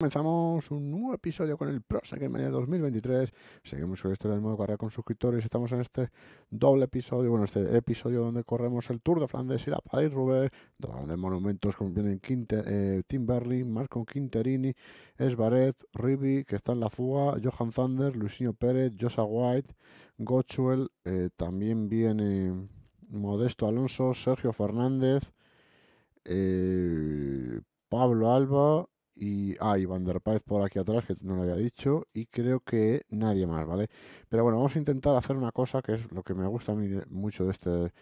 Comenzamos un nuevo episodio con el ProSec de 2023. Seguimos con la historia del modo carrera con suscriptores. Estamos en este doble episodio, bueno, este episodio donde corremos el Tour de Flandes y la Paris Roubaix, dos grandes monumentos como vienen Quinter, eh, Tim Marco Quinterini, Esbaret, Ribi, que está en la fuga, Johan Thunder, Luisinho Pérez, Josa White, Gochuel, eh, también viene Modesto Alonso, Sergio Fernández, eh, Pablo Alba y ah, y Van der por aquí atrás, que no lo había dicho, y creo que nadie más, ¿vale? Pero bueno, vamos a intentar hacer una cosa que es lo que me gusta a mí mucho de este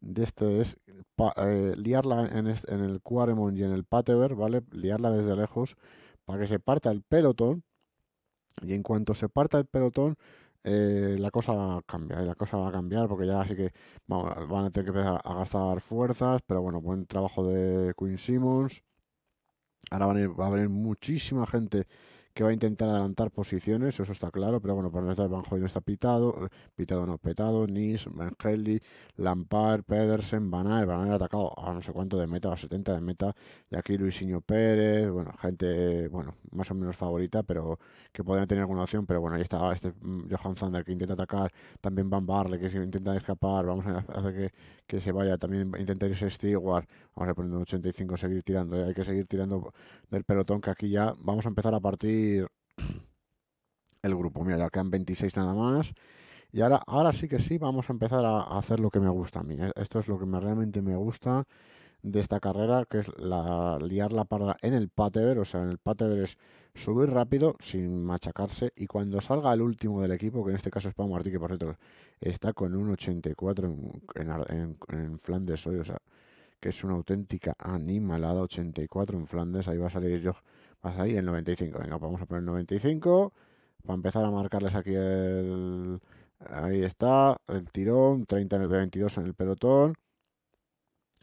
de este es eh, liarla en, el Quaremon y en el Patever, ¿vale? Liarla desde lejos para que se parta el pelotón y en cuanto se parta el pelotón eh, la cosa va a Y la cosa va a cambiar porque ya así que van a tener que empezar a gastar fuerzas, pero bueno, buen trabajo de Queen Simmons. Ahora va a venir, muchísima gente que va a intentar adelantar posiciones, eso está claro, pero bueno, para estar Van no está pitado, eh, pitado no petado, Nis, Mengeli, Lampard, Pedersen, Van Banal, ha atacado a no sé cuánto de meta, a 70 de meta, y aquí Luisinho Pérez, bueno, gente, bueno, más o menos favorita, pero que podría tener alguna opción, pero bueno, ahí está este mm, Johan Zander que intenta atacar, también Van Barle que se intenta escapar, vamos a hacer que, que se vaya, también intenta irse Stewart, vamos a poner un 85, seguir tirando, hay que seguir tirando del pelotón que aquí ya vamos a empezar a partir el grupo. Mira, ya quedan 26 nada más. Y ahora, ahora sí que sí, vamos a empezar a hacer lo que me gusta a mí. E, esto es lo que realmente me gusta de esta carrera, que es la, liar la parda en el patever. O sea, en el patever es subir rápido sin machacarse. Y cuando salga el último del equipo, que en este caso es Pau Martí, que por cierto está con un 84 en, en, en Flandes hoy, o sea, que es una auténtica animalada 84 en Flandes. Ahí va a salir yo ahí, el 95. Venga, pues vamos a poner 95. Para empezar a marcarles aquí el... Ahí está, el tirón, 30 en el 22 en el pelotón.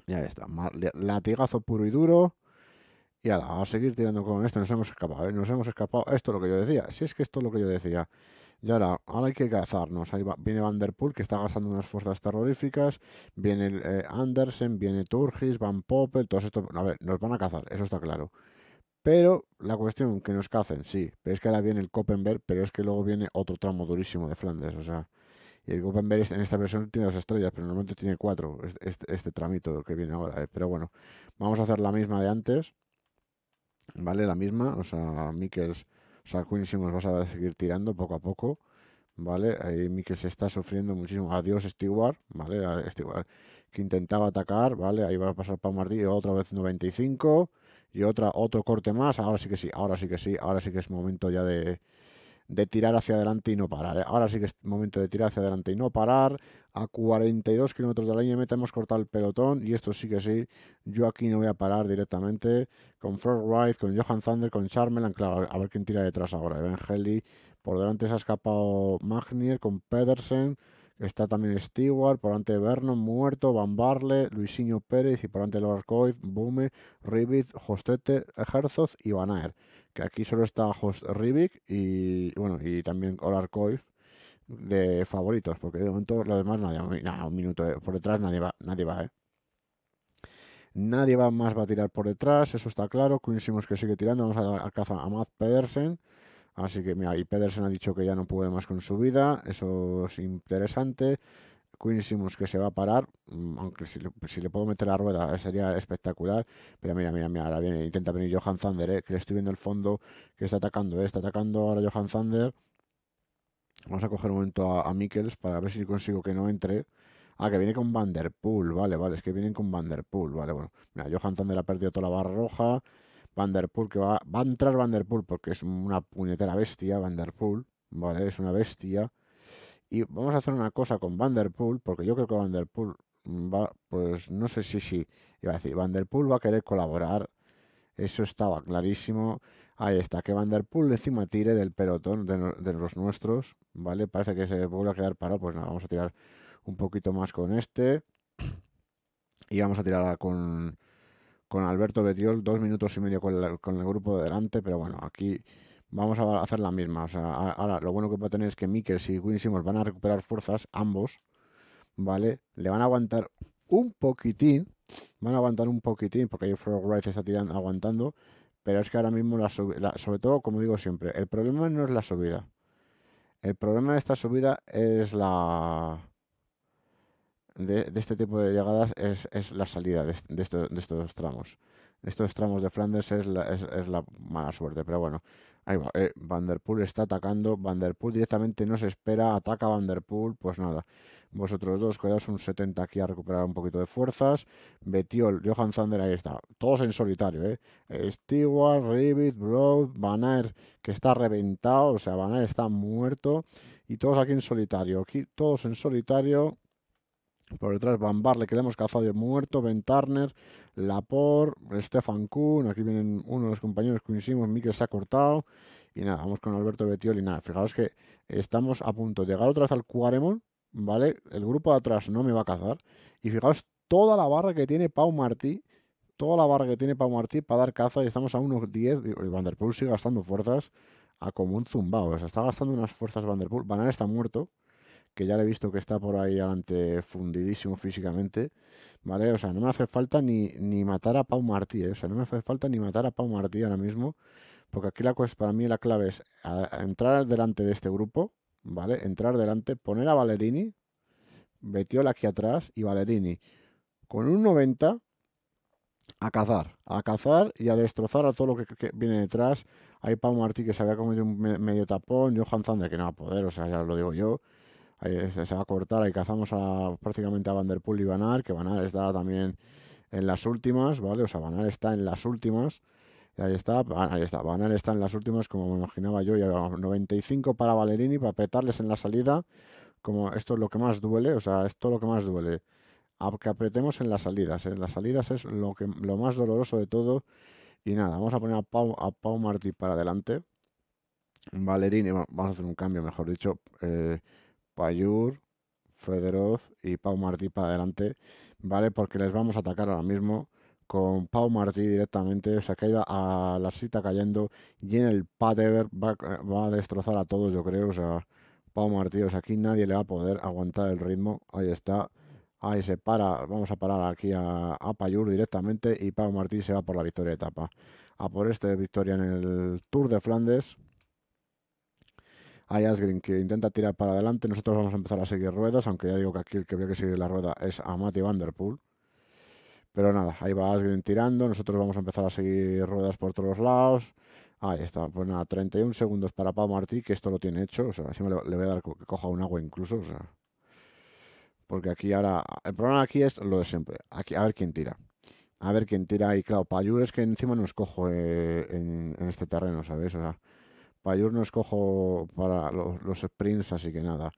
Y ahí está, latigazo puro y duro. Y ahora, a seguir tirando con esto. Nos hemos escapado, ¿eh? nos hemos escapado. Esto es lo que yo decía. Si es que esto es lo que yo decía. Y ahora, ahora hay que cazarnos. Ahí va, viene Vanderpool, que está gastando unas fuerzas terroríficas. Viene eh, Andersen, viene Turgis, Van Poppel, todos estos. A ver, nos van a cazar, eso está claro. Pero la cuestión, que nos cacen, sí. Pero es que ahora viene el Copenberg, pero es que luego viene otro tramo durísimo de Flandes. O sea, y el Copenberg en esta versión tiene dos estrellas, pero normalmente tiene cuatro. Este, este tramito que viene ahora. Eh, pero bueno, vamos a hacer la misma de antes. ¿Vale? La misma. O sea, Mikkels, o sea, Queen nos vas a seguir tirando poco a poco. ¿Vale? Ahí se está sufriendo muchísimo. Adiós, Stewart. ¿Vale? Stewart que intentaba atacar. ¿Vale? Ahí va a pasar Pau Otra vez 95 y otra, otro corte más. Ahora sí que sí, ahora sí que sí, ahora sí que es momento ya de, tirar hacia adelante y no parar. ¿eh? Ahora sí que es momento de tirar hacia adelante y no parar. A 42 kilómetros de la línea de meta hemos cortado el pelotón y esto sí que sí. Yo aquí no voy a parar directamente con Fred Wright, con Johan Thunder, con Charmelan. Claro, a ver quién tira detrás ahora. Evangeli por delante se ha escapado Magnier con Pedersen. Está también Stewart, por ante Vernon, Muerto, Van Barle, Luisinho Pérez y por ante Lorcoid, Bume, Ribic, Hostete, Herzog y Van Aer. Que aquí solo está Host Ribic y bueno, y también Olarcoid de favoritos, porque de momento los demás nadie, nada, un minuto por detrás nadie va, nadie va, eh. Nadie va más va a tirar por detrás, eso está claro. Queen que sigue tirando, vamos a caza a Matt Pedersen. Así que mira, y Pedersen ha dicho que ya no puede más con su vida, eso es interesante. Queen Simmons que se va a parar, mm, aunque si le, puedo meter la rueda eh, sería espectacular, pero mira, mira, mira, ahora viene, intenta venir Johan Thunder, eh, que le estoy viendo el fondo que está atacando, eh, está atacando ahora Johan Thunder. Vamos a coger un momento a, a Mikkels para ver si consigo que no entre. Ah, que viene con Vanderpool, vale, vale, es que vienen con Vanderpool, vale, bueno. Mira, Johan Thunder ha perdido toda la barra roja, Vanderpool, que va, va a entrar Vanderpool porque es una puñetera bestia, Vanderpool, ¿vale? Es una bestia. Y vamos a hacer una cosa con Vanderpool, porque yo creo que Vanderpool va, pues no sé si sí, iba a decir, Vanderpool va a querer colaborar, eso estaba clarísimo. Ahí está, que Vanderpool encima tire del pelotón de, de los nuestros, ¿vale? Parece que se vuelve a quedar parado, pues nada, vamos a tirar un poquito más con este. Y vamos a tirar con, con Alberto Betriol, dos minutos y medio con, el grupo de delante, pero bueno, aquí vamos a hacer la misma. ahora lo bueno que va a tener es que Mikkels y Simmons van a recuperar fuerzas, ambos, ¿vale? Le van a aguantar un poquitín, van a aguantar un poquitín, porque ahí Frog está tirando, aguantando, pero es que ahora mismo, la, sobre todo, como digo siempre, el problema no es la subida. El problema de esta subida es la de, este tipo de llegadas es, es la salida de, estos, de, estos, tramos. estos tramos de Flanders es la, es, la mala suerte, pero bueno. Ahí va, eh, Vanderpool está atacando, Vanderpool directamente no se espera, ataca Vanderpool, pues nada. Vosotros dos, quedaos un 70 aquí a recuperar un poquito de fuerzas. Betiol, Johan Zander, ahí está. Todos en solitario, ¿eh? Stewart, Ribit Broad, Banner, que está reventado, o sea, Banner está muerto. Y todos aquí en solitario, aquí todos en solitario. Por detrás Van Barle, que le hemos cazado de muerto. Ben Turner, Laporte, Stefan Kuhn. Aquí vienen uno de los compañeros que hicimos. Miquel se ha cortado. Y nada, vamos con Alberto Betioli nada, fijaos que estamos a punto de llegar otra vez al Cuaremon. ¿Vale? El grupo de atrás no me va a cazar. Y fijaos toda la barra que tiene Pau Martí. Toda la barra que tiene Pau Martí para dar caza. Y estamos a unos unos Y Vanderpool sigue gastando fuerzas a como un zumbao. O está gastando unas fuerzas Vanderpool. Aert está muerto que ya le he visto que está por ahí adelante fundidísimo físicamente, ¿vale? O sea, no me hace falta ni, ni matar a Pau Martí, ¿eh? o sea, no me hace falta ni matar a Pau Martí ahora mismo, porque aquí la cuestión para mí la clave es entrar delante de este grupo, ¿vale? Entrar delante, poner a Valerini, Betiola aquí atrás y Valerini con un 90 a cazar, a cazar y a destrozar a todo lo que, viene detrás. Hay Pau Martí que se había comido un medio tapón, Johan Zander que no va a poder, o sea, ya lo digo yo se va a cortar, ahí cazamos a, prácticamente a Vanderpool y Banar, que Banar está también en las últimas, ¿vale? O sea, Banar está en las últimas. ahí está, ah, ahí está, Banar está en las últimas, como me imaginaba yo, ya 95 para Valerini, para apretarles en la salida, como esto es lo que más duele, o sea, esto es lo que más duele. que apretemos en las salidas, ¿eh? en las salidas es lo, que, lo más doloroso de todo. Y nada, vamos a poner a Pau, Martí para adelante. Valerini, vamos a hacer un cambio, mejor dicho. Eh, Payur, Federoz y Pau Martí para adelante, ¿vale? Porque les vamos a atacar ahora mismo con Pau Martí directamente. O sea, que a la cita cayendo y en el Patever va, va a destrozar a todos, yo creo. O sea, Pau Martí, o sea, aquí nadie le va a poder aguantar el ritmo. Ahí está. Ahí se para, vamos a parar aquí a, Payur directamente y Pau Martí se va por la victoria de etapa. A por este victoria en el Tour de Flandes hay Asgreen que intenta tirar para adelante, nosotros vamos a empezar a seguir ruedas, aunque ya digo que aquí el que veo que seguir la rueda es a Mati Vanderpool. Pero nada, ahí va Asgreen tirando, nosotros vamos a empezar a seguir ruedas por todos lados. Ahí está, pues nada, 31 segundos para Pau Martí, que esto lo tiene hecho. O sea, encima le, voy a dar que coja un agua incluso, o sea. Porque aquí ahora, el problema aquí es lo de siempre, aquí a ver quién tira. A ver quién tira, y claro, Payur es que encima nos cojo eh, en, en, este terreno, ¿sabes? O sea, para no escojo para los, sprints, así que nada.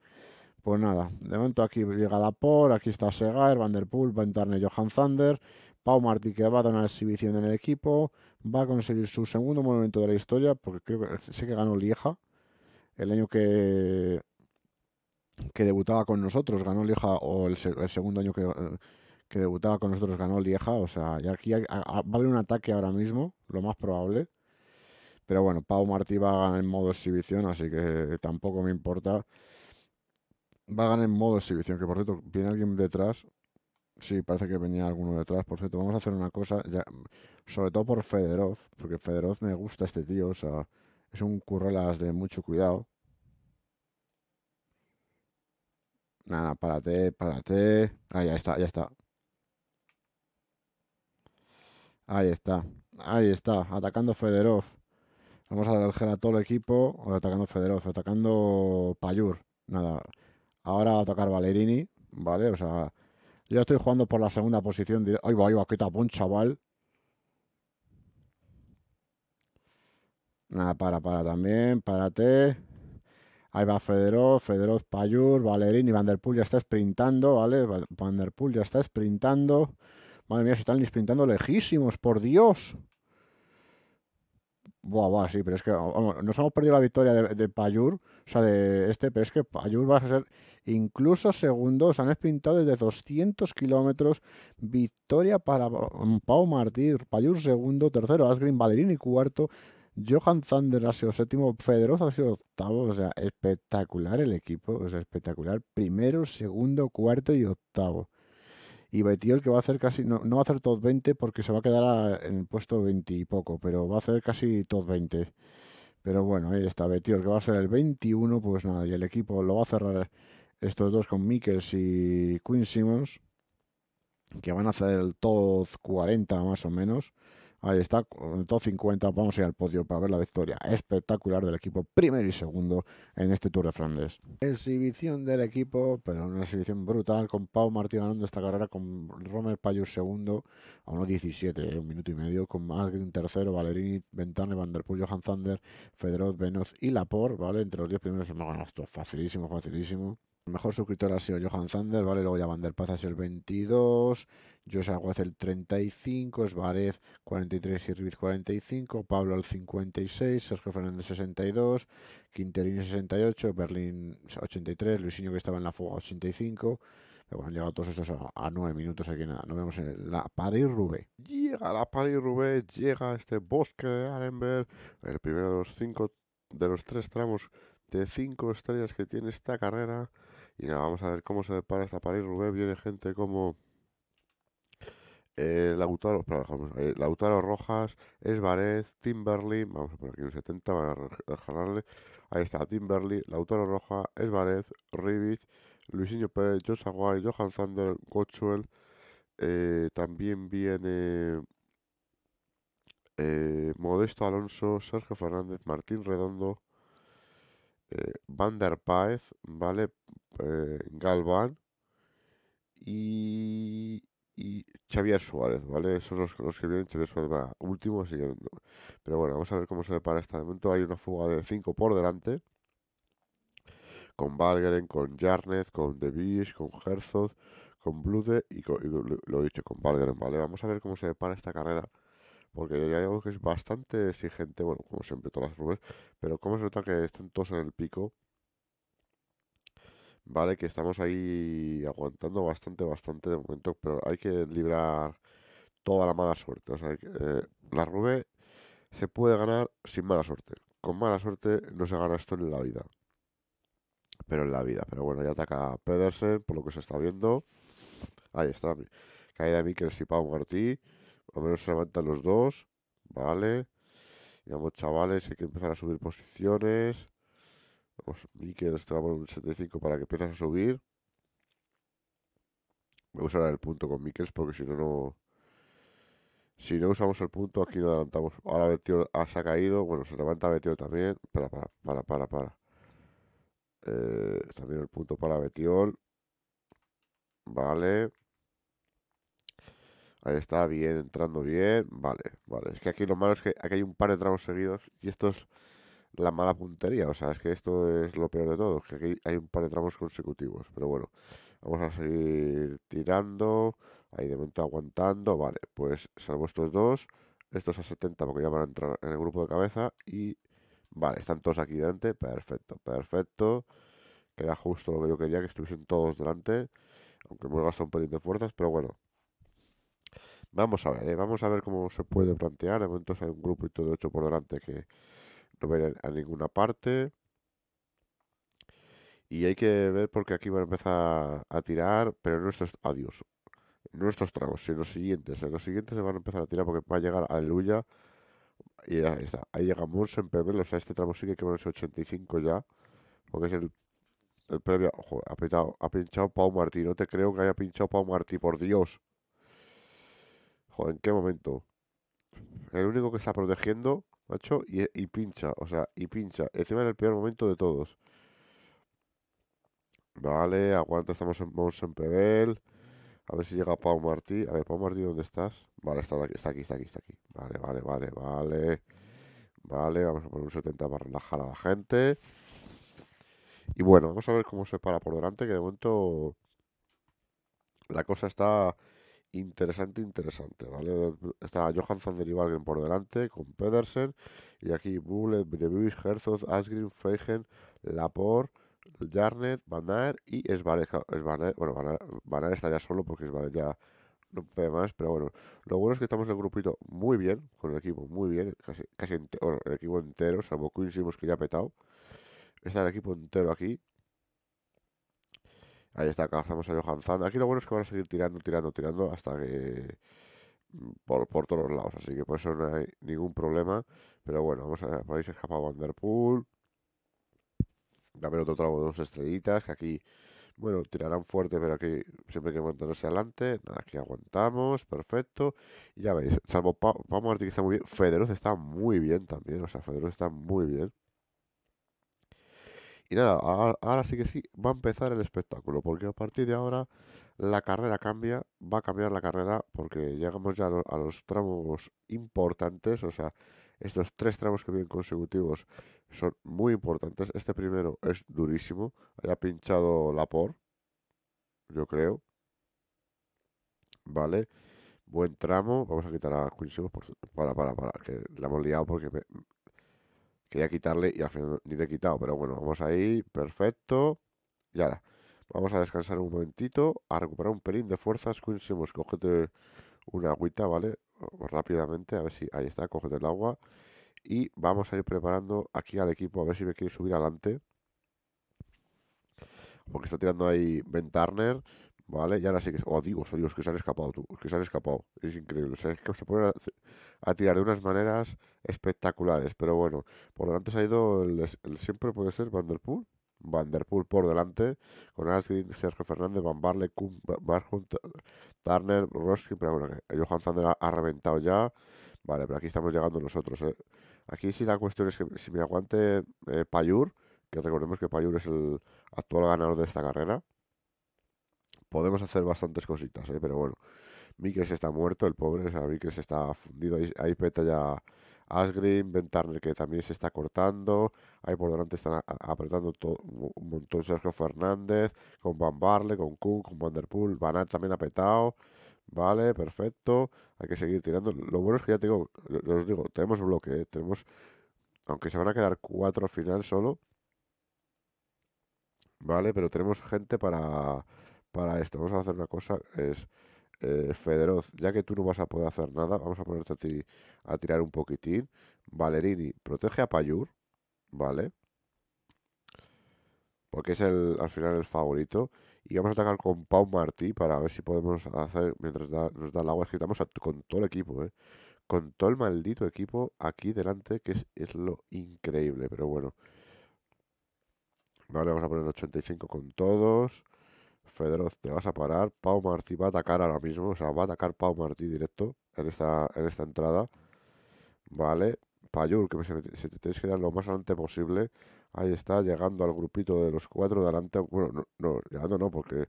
Pues nada, de momento aquí llega la por, aquí está Segaer, Van Der Poel, Van Johan Thunder Pau Martí que va a dar una exhibición en el equipo, va a conseguir su segundo momento de la historia, porque creo sé que ganó Lieja, el año que, que debutaba con nosotros, ganó Lieja, o el, segundo año que, debutaba con nosotros ganó Lieja, o sea, y aquí vale va a haber un ataque ahora mismo, lo más probable, pero bueno, Pau Martí va a ganar en modo exhibición, así que tampoco me importa. Va a ganar en modo exhibición, que por cierto, viene alguien detrás. Sí, parece que venía alguno detrás. Por cierto, vamos a hacer una cosa, sobre todo por Federov, porque Federov me gusta este tío, o sea, es un currelas de mucho cuidado. Nada, párate, párate. Ah, ya está, ya está. Ahí está, ahí está, atacando Federov. Vamos a dar el gel a todo el equipo. Ahora atacando Federov, atacando Payur. Nada. Ahora va a atacar Valerini, ¿vale? O sea, yo estoy jugando por la segunda posición. Ahí va, ahí va, qué tapón, chaval. Nada, para, para también, párate. Ahí va Federov, Federoz, Payur, Valerini, Vanderpool ya está sprintando, ¿vale? Vanderpool ya está sprintando. Madre mía, se están sprintando lejísimos, por Dios. Buah, sí, pero es que nos hemos perdido la victoria de, Payur, o sea, de este, pero es que Payur va a ser incluso segundo, se han espintado desde 200 kilómetros, victoria para Pau Martí, Payur segundo, tercero Asgrim, Valerini cuarto, Johan Zander ha sido séptimo, Federoz ha sido octavo, o sea, espectacular el equipo, o espectacular, primero, segundo, cuarto y octavo. Y Betiol que va a hacer casi, no, no va a hacer top 20 porque se va a quedar en el puesto 20 y poco, pero va a hacer casi top 20. Pero bueno, ahí está Betiol que va a ser el 21, pues nada, y el equipo lo va a cerrar estos dos con Mikkels y Quinn Simmons, que van a hacer el top 40 más o menos. Ahí está, con el 50 vamos a ir al podio para ver la victoria espectacular del equipo primero y segundo en este Tour de Flandes. Exhibición del equipo, pero una exhibición brutal con Pau Martí ganando esta carrera, con Romer Payur segundo a unos 17, eh, un minuto y medio, con un tercero, Valerini, Ventane, Vanderpool, Johan Zander, Federoz, Venoz y Laporte, ¿vale? Entre los 10 primeros, bueno, esto facilísimo, facilísimo. El mejor suscriptor ha sido Johan Zander, ¿vale? Luego ya Van der Paz el 22, José Aguaz el 35, Esvarez 43 y 45, Pablo el 56, Sergio Fernández 62, Quinterín 68, Berlín 83, Luisinho que estaba en la fuga 85. luego han llegado todos estos a, nueve 9 minutos, aquí nada, nos vemos en la parís Rubé. Llega la parís Rubé, llega este bosque de Arenberg, el primero de los cinco, de los tres tramos de cinco estrellas que tiene esta carrera. Y nada, vamos a ver cómo se depara esta París Rubén. Viene gente como eh, Lautaro, Lautaro Rojas, Esvarez, Timberly. Vamos a poner aquí un 70 a dejarle. Ahí está, Timberly, Lautaro Roja, Esvarez, Rivich, Luisinho Pérez, Josh Aguay, Johan Zander, Gochuel. Eh, también viene. Eh, Modesto Alonso, Sergio Fernández, Martín Redondo, eh, ¿vale? Eh, Galván y, Xavier Suárez, ¿vale? Esos los, los que vienen, Xavier Suárez último, Pero bueno, vamos a ver cómo se depara este momento hay una fuga de 5 por delante. Con Valgren, con Jarnet, con De Vries, con Herzog, con Blude y, lo, he dicho, con Valgren, ¿vale? Vamos a ver cómo se depara esta carrera porque ya digo que es bastante exigente, bueno, como siempre todas las rubes. pero como se nota que están todos en el pico, vale, que estamos ahí aguantando bastante, bastante de momento, pero hay que librar toda la mala suerte, o sea, eh, la rubé se puede ganar sin mala suerte, con mala suerte no se gana esto en la vida, pero en la vida, pero bueno, ya ataca Pedersen, por lo que se está viendo, ahí está, caída de y Pau Martí, al menos se levantan los dos. Vale. Y vamos, chavales, hay que empezar a subir posiciones. Vamos, Mikel, este va por un 75 para que empieces a subir. Voy a usar el punto con Mikel porque si no, no... Si no usamos el punto, aquí no adelantamos. Ahora Betiol se ha caído. Bueno, se levanta Betiol también. Para, para, para, para, para. Eh, también el punto para Betiol. Vale. Ahí está, bien, entrando bien. Vale, vale. Es que aquí lo malo es que aquí hay un par de tramos seguidos y esto es la mala puntería. O sea, es que esto es lo peor de todo, que aquí hay un par de tramos consecutivos. Pero bueno, vamos a seguir tirando. Ahí de momento aguantando. Vale, pues salvo estos dos. Estos a 70 porque ya van a entrar en el grupo de cabeza. Y vale, están todos aquí delante. Perfecto, perfecto. Que era justo lo que yo quería, que estuviesen todos delante. Aunque hemos gastado un pelín de fuerzas, pero bueno. Vamos a ver, eh, vamos a ver cómo se puede plantear. De momento hay un grupo y todo hecho por delante que no va a, ir a ninguna parte. Y hay que ver porque aquí van a empezar a tirar, pero nuestros... Adiós. Nuestros tragos, sino los siguientes. En los siguientes se van a empezar a tirar porque va a llegar Aleluya. Y ahí está. Ahí llegamos en Pebel. O sea, este tramo sigue que va a ser 85 ya. Porque es el, previo... Ojo, ha, ha pinchado Pau Martí. No te creo que haya pinchado Pau Martí, por Dios. ¿en qué momento? El único que está protegiendo, macho, y, e, y pincha, o sea, y pincha. Encima en el peor momento de todos. Vale, aguanta, estamos en, vamos Pebel. A ver si llega Pau Martí. A ver, Pau Martí, ¿dónde estás? Vale, está aquí, está aquí, está aquí, está aquí. Vale, vale, vale, vale. Vale, vamos a poner un 70 para relajar a la gente. Y bueno, vamos a ver cómo se para por delante, que de momento la cosa está interesante, interesante, ¿vale? Está Johansson de por delante, con Pedersen, y aquí Bullet, Debuis, Herzog, Asgrim, Feigen, Lapor, Jarnet, Van y Svanet. Bueno, Van está ya solo porque Svanet ya no puede más, pero bueno, lo bueno es que estamos en el grupito muy bien, con el equipo muy bien, casi, el equipo entero, salvo Quincy que ya ha petado. Está el equipo entero aquí, Ahí está, cazamos a Zander. Aquí lo bueno es que van a seguir tirando, tirando, tirando hasta que. Mm, por, todos lados, así que por eso no hay ningún problema. Pero bueno, vamos a ver, por ahí se escapa Vanderpool. También otro trago de dos estrellitas, que aquí, bueno, tirarán fuerte, pero aquí siempre hay que mantenerse adelante. Nada, aquí aguantamos, perfecto. Y ya veis, salvo Pau Martí que está muy bien, Federoz está muy bien también, o sea, Federoz está muy bien. Y nada, ahora, sí que sí, va a empezar el espectáculo, porque a partir de ahora la carrera cambia, va a cambiar la carrera, porque llegamos ya a los, tramos importantes, o sea, estos tres tramos que vienen consecutivos son muy importantes. Este primero es durísimo, haya pinchado la por, yo creo. Vale, buen tramo. Vamos a quitar a Quincy para, para, para, que la hemos liado porque Quería quitarle y al final ni le he quitado, pero bueno, vamos ahí, perfecto. Y ahora, vamos a descansar un momentito, a recuperar un pelín de fuerzas. Quisimos, cógete una agüita, ¿vale? Rápidamente, a ver si ahí está, cogete el agua. Y vamos a ir preparando aquí al equipo, a ver si me quiere subir adelante. Porque está tirando ahí Ben Turner. ¿Vale? Y ahora sí que... Oh, Dios, oh, Dios, que se han escapado tú. que se han escapado. Es increíble. se ponen a, tirar de unas maneras espectaculares. Pero bueno, por delante se ha ido el, siempre puede ser Vanderpool. Vanderpool por delante, con Asgreen, Sergio Fernández, Van Barle, Kuhn, Barhunt Turner, Roski pero bueno, Johan Zander ha, reventado ya. Vale, pero aquí estamos llegando nosotros. Eh. Aquí sí la cuestión es que si me aguante eh, Payur, que recordemos que Payur es el actual ganador de esta carrera, podemos hacer bastantes cositas, ¿eh? pero bueno. Mikres está muerto, el pobre, o está fundido. Ahí, peta ya Asgrim. Ventarner que también se está cortando. Ahí por delante están apretando un montón Sergio Fernández, con Van Barle, con Kuhn, con Van Aert también ha petado. Vale, perfecto. Hay que seguir tirando. Lo bueno es que ya tengo... digo, digo, tenemos bloque, ¿eh? tenemos. Aunque se van a quedar cuatro al final solo. Vale, pero tenemos gente para para esto. Vamos a hacer una cosa, es eh, Federoz, ya que tú no vas a poder hacer nada, vamos a ponerte a, tirar un poquitín. Valerini, protege a Payur, ¿vale? Porque es el, al final el favorito. Y vamos a atacar con Pau Martí para ver si podemos hacer, mientras nos da el agua, es que estamos con todo el equipo, ¿eh? Con todo el maldito equipo aquí delante, que es, es lo increíble, pero bueno. Vale, vamos a poner 85 con todos. Federoz, te vas a parar. Pau Martí va a atacar ahora mismo. O sea, va a atacar Pau Martí directo en esta, en entrada. Vale. Payur, que se, te tenéis que dar lo más adelante posible. Ahí está, llegando al grupito de los cuatro delante, Bueno, no, llegando no, porque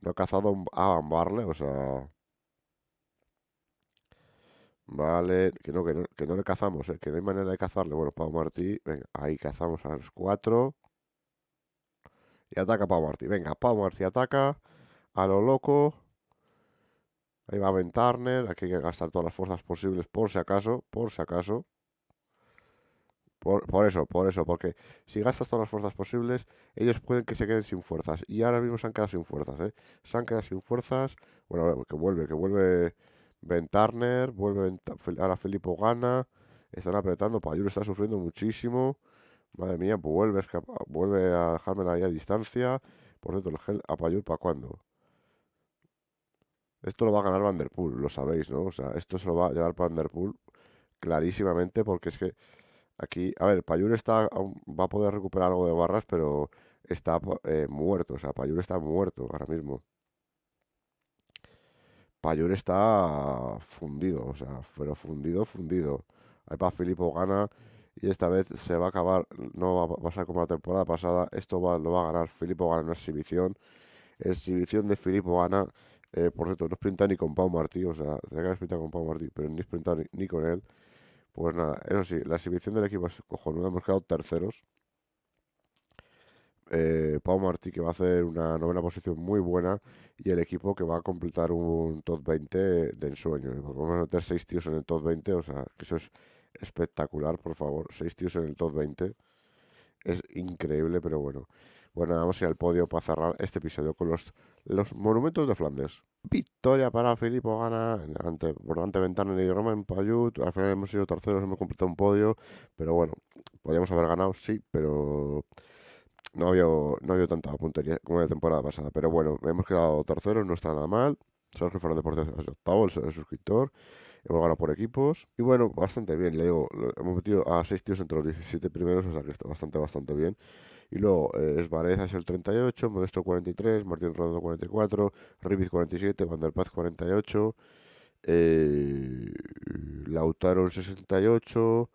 no ha cazado a Ambarle o sea. Vale, que no, le cazamos, ¿eh? que no hay manera de cazarle. Bueno, Pau Martí, venga, ahí cazamos a los cuatro. Y ataca Pau Martí. Venga, Pau Martí ataca. A lo loco. Ahí va Ventarner Aquí hay que gastar todas las fuerzas posibles por si acaso. Por si acaso. Por, eso, por eso, porque si gastas todas las fuerzas posibles, ellos pueden que se queden sin fuerzas. Y ahora mismo se han quedado sin fuerzas, ¿eh? Se han quedado sin fuerzas. Bueno, que vuelve, que vuelve Ben vuelve ahora Felipe gana. Están apretando, Payuro está sufriendo muchísimo. Madre mía, pues vuelve, vuelve a dejarme ahí a distancia. Por cierto, el gel a Payur para cuándo. Esto lo va a ganar Vanderpool, lo sabéis, ¿no? O sea, esto se lo va a llevar Vanderpool clarísimamente porque es que aquí, a ver, Payur está, va a poder recuperar algo de barras, pero está eh, muerto, o sea, Payur está muerto ahora mismo. Payur está fundido, o sea, pero fundido, fundido. Ahí para Filipo gana y esta vez se va a acabar, no va a pasar como la temporada pasada, esto va, lo va a ganar Filippo gana una exhibición, exhibición de Filippo gana, eh, por cierto, no sprinta ni con Pau Martí, o sea, se que haber con Pau Martí, pero ni sprinta ni, con él, pues nada, eso sí, la exhibición del equipo es cojonuda, hemos quedado terceros, eh, Pau Martí que va a hacer una novena posición muy buena y el equipo que va a completar un top 20 de ensueño. Vamos a meter seis tíos en el top 20, o sea, que eso es espectacular, por favor. Seis tíos en el top 20. Es increíble, pero bueno. Bueno, vamos a ir al podio para cerrar este episodio con los, los monumentos de Flandes. Victoria para Filippo Gana ante, por ante Ventana y en Payut. Al final hemos sido terceros, hemos completado un podio. Pero bueno, podríamos haber ganado, sí, pero no había, no había tanta puntería como la temporada pasada. Pero bueno, hemos quedado terceros, no está nada mal. que fueron Deportes es octavo, el suscriptor. Hemos ganado por equipos. Y bueno, bastante bien. Le digo, hemos metido a 6 tíos entre los 17 primeros, o sea que está bastante, bastante bien. Y luego eh, Esbareza es el 38, Modesto 43, Martín Rondo 44, Ribiz 47, Van der Paz 48, eh, Lautaro el 68.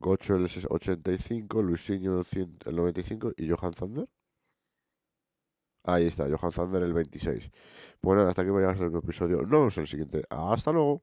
Gocho el 85, Luisinho el 95 y Johan Zander. Ahí está, Johan Zander, el 26. Bueno, pues hasta aquí voy a hacer el episodio. No, vemos en el siguiente. Hasta luego.